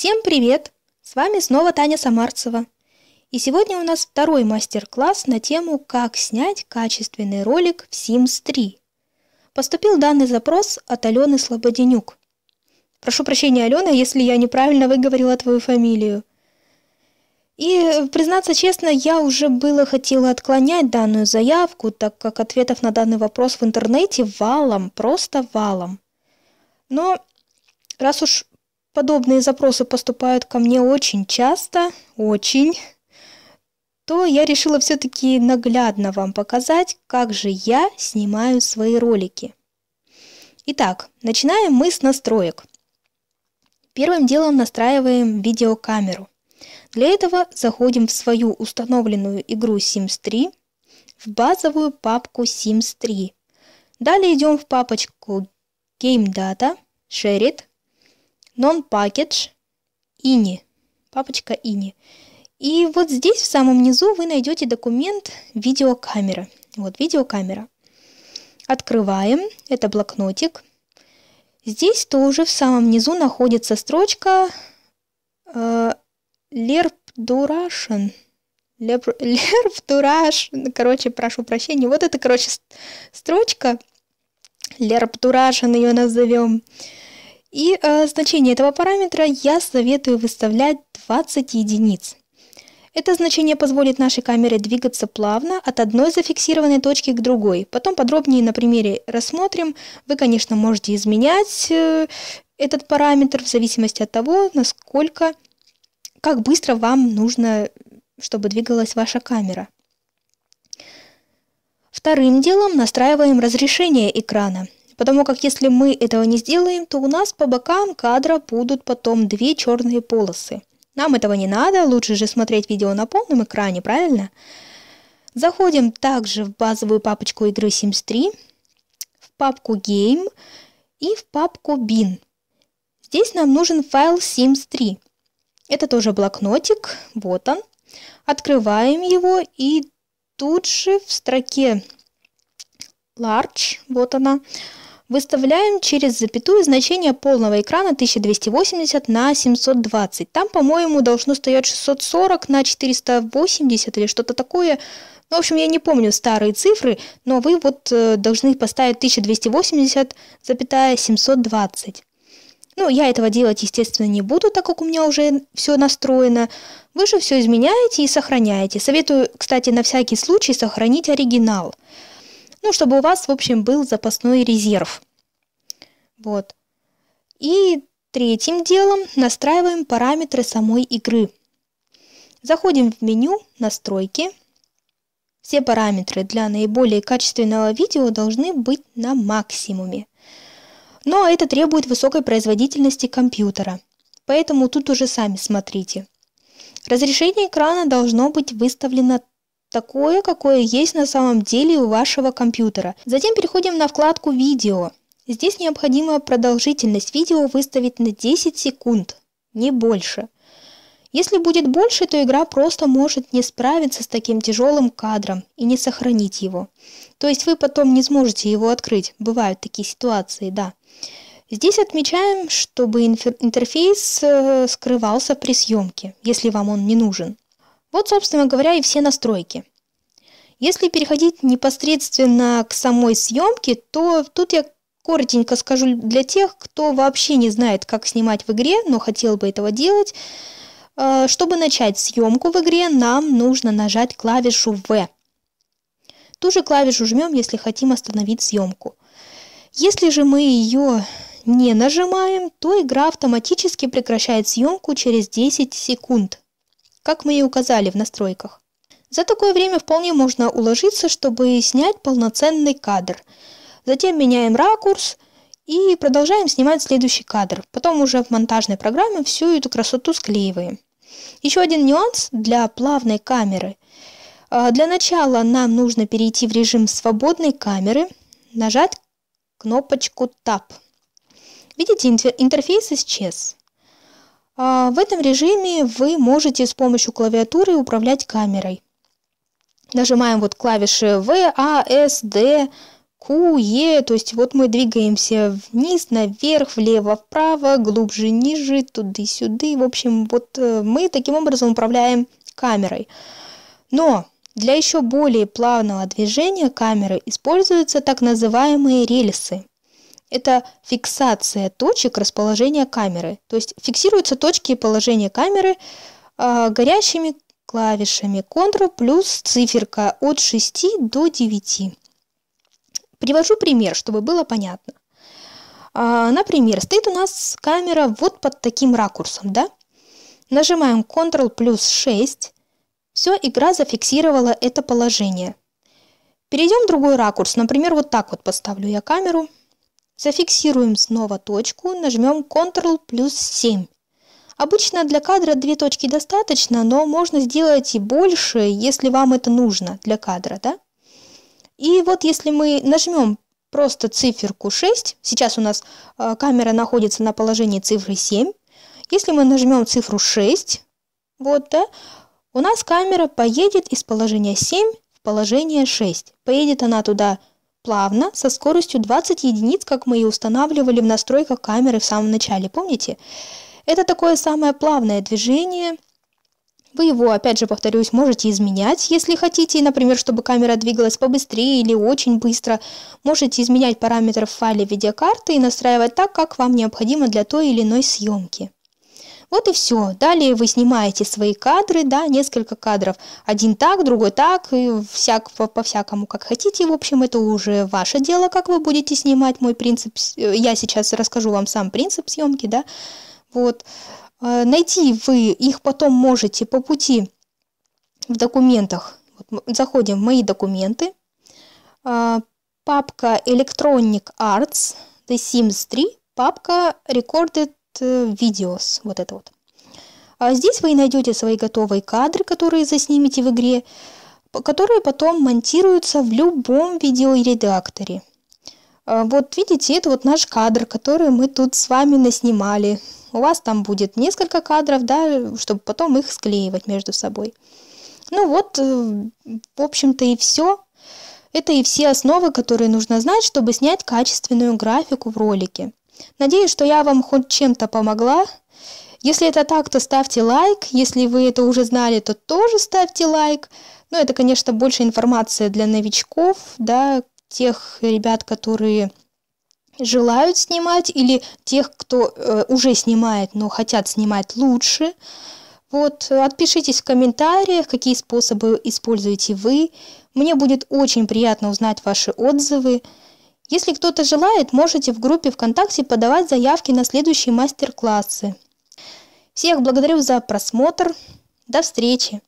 Всем привет! С вами снова Таня Самарцева. И сегодня у нас второй мастер-класс на тему «Как снять качественный ролик в Sims 3». Поступил данный запрос от Алены Слободенюк. Прошу прощения, Алена, если я неправильно выговорила твою фамилию. И, признаться честно, я уже было хотела отклонять данную заявку, так как ответов на данный вопрос в интернете валом, просто валом. Но раз уж подобные запросы поступают ко мне очень часто, очень, то я решила все-таки наглядно вам показать, как же я снимаю свои ролики. Итак, начинаем мы с настроек. Первым делом настраиваем видеокамеру. Для этого заходим в свою установленную игру Sims 3, в базовую папку Sims 3. Далее идем в папочку Game Data, Shared, Non-Package, INI, папочка INI. И вот здесь в самом низу вы найдете документ видеокамера. Вот видеокамера. Открываем, это блокнотик. Здесь тоже в самом низу находится строчка э, Lerp Duration. Lerp короче, прошу прощения. Вот это, короче, строчка Lerp Duration ее назовем. Э, и э, значение этого параметра я советую выставлять 20 единиц. Это значение позволит нашей камере двигаться плавно от одной зафиксированной точки к другой. Потом подробнее на примере рассмотрим. Вы, конечно, можете изменять э, этот параметр в зависимости от того, насколько, как быстро вам нужно, чтобы двигалась ваша камера. Вторым делом настраиваем разрешение экрана – Потому как если мы этого не сделаем, то у нас по бокам кадра будут потом две черные полосы. Нам этого не надо, лучше же смотреть видео на полном экране, правильно? Заходим также в базовую папочку игры Sims 3, в папку Game и в папку Bin. Здесь нам нужен файл Sims 3. Это тоже блокнотик, вот он. Открываем его и тут же в строке large, вот она, Выставляем через запятую значение полного экрана 1280 на 720. Там, по-моему, должно стоять 640 на 480 или что-то такое. Ну, в общем, я не помню старые цифры, но вы вот э, должны поставить 1280 запятая 720. Ну, я этого делать, естественно, не буду, так как у меня уже все настроено. Вы же все изменяете и сохраняете. Советую, кстати, на всякий случай сохранить оригинал. Ну, чтобы у вас, в общем, был запасной резерв. Вот. И третьим делом настраиваем параметры самой игры. Заходим в меню «Настройки». Все параметры для наиболее качественного видео должны быть на максимуме. Но это требует высокой производительности компьютера, поэтому тут уже сами смотрите. Разрешение экрана должно быть выставлено такое, какое есть на самом деле у вашего компьютера. Затем переходим на вкладку «Видео». Здесь необходимо продолжительность видео выставить на 10 секунд, не больше. Если будет больше, то игра просто может не справиться с таким тяжелым кадром и не сохранить его. То есть вы потом не сможете его открыть. Бывают такие ситуации, да. Здесь отмечаем, чтобы интерфейс э, скрывался при съемке, если вам он не нужен. Вот, собственно говоря, и все настройки. Если переходить непосредственно к самой съемке, то тут я коротенько скажу для тех, кто вообще не знает, как снимать в игре, но хотел бы этого делать. Э, чтобы начать съемку в игре, нам нужно нажать клавишу V. Ту же клавишу жмем, если хотим остановить съемку. Если же мы ее не нажимаем, то игра автоматически прекращает съемку через 10 секунд как мы и указали в настройках. За такое время вполне можно уложиться, чтобы снять полноценный кадр. Затем меняем ракурс и продолжаем снимать следующий кадр. Потом уже в монтажной программе всю эту красоту склеиваем. Еще один нюанс для плавной камеры. А, для начала нам нужно перейти в режим свободной камеры, нажать кнопочку Tab. Видите, интерфейс исчез. А, в этом режиме вы можете с помощью клавиатуры управлять камерой. Нажимаем вот клавиши V, A, S, D, Q, E, то есть вот мы двигаемся вниз, наверх, влево, вправо, глубже, ниже, туды-сюды. В общем, вот э, мы таким образом управляем камерой. Но для еще более плавного движения камеры используются так называемые рельсы это фиксация точек расположения камеры. То есть фиксируются точки положения камеры э, горящими клавишами Ctrl плюс циферка от 6 до 9. Привожу пример, чтобы было понятно. Э, например, стоит у нас камера вот под таким ракурсом, да? Нажимаем Ctrl плюс 6. Все, игра зафиксировала это положение. Перейдем в другой ракурс. Например, вот так вот поставлю я камеру – Зафиксируем снова точку, нажмем Ctrl плюс 7. Обычно для кадра две точки достаточно, но можно сделать и больше, если вам это нужно для кадра, да? И вот если мы нажмем просто циферку 6, сейчас у нас э, камера находится на положении цифры 7, если мы нажмем цифру 6, вот, да, у нас камера поедет из положения 7 в положение 6. Поедет она туда плавно, со скоростью 20 единиц, как мы и устанавливали в настройках камеры в самом начале, помните? Это такое самое плавное движение. Вы его, опять же повторюсь, можете изменять, если хотите, например, чтобы камера двигалась побыстрее или очень быстро. Можете изменять параметры в файле видеокарты и настраивать так, как вам необходимо для той или иной съемки. Вот и все. Далее вы снимаете свои кадры, да, несколько кадров. Один так, другой так, и всяк, по, по всякому, как хотите. В общем, это уже ваше дело, как вы будете снимать. Мой принцип, э, я сейчас расскажу вам сам принцип съемки, да. Вот. Э, найти вы их потом можете по пути в документах. Вот заходим в мои документы. Э, папка Electronic Arts, The Sims 3, папка Recorded Videos, э, вот это вот. А здесь вы найдете свои готовые кадры, которые заснимете в игре, которые потом монтируются в любом видеоредакторе. А вот видите, это вот наш кадр, который мы тут с вами наснимали. У вас там будет несколько кадров, да, чтобы потом их склеивать между собой. Ну вот, э, в общем-то и все. Это и все основы, которые нужно знать, чтобы снять качественную графику в ролике. Надеюсь, что я вам хоть чем-то помогла. Если это так, то ставьте лайк. Если вы это уже знали, то тоже ставьте лайк. Но ну, это, конечно, больше информация для новичков, да, тех ребят, которые желают снимать, или тех, кто э, уже снимает, но хотят снимать лучше. Вот, отпишитесь в комментариях, какие способы используете вы. Мне будет очень приятно узнать ваши отзывы. Если кто-то желает, можете в группе ВКонтакте подавать заявки на следующие мастер-классы. Всех благодарю за просмотр. До встречи!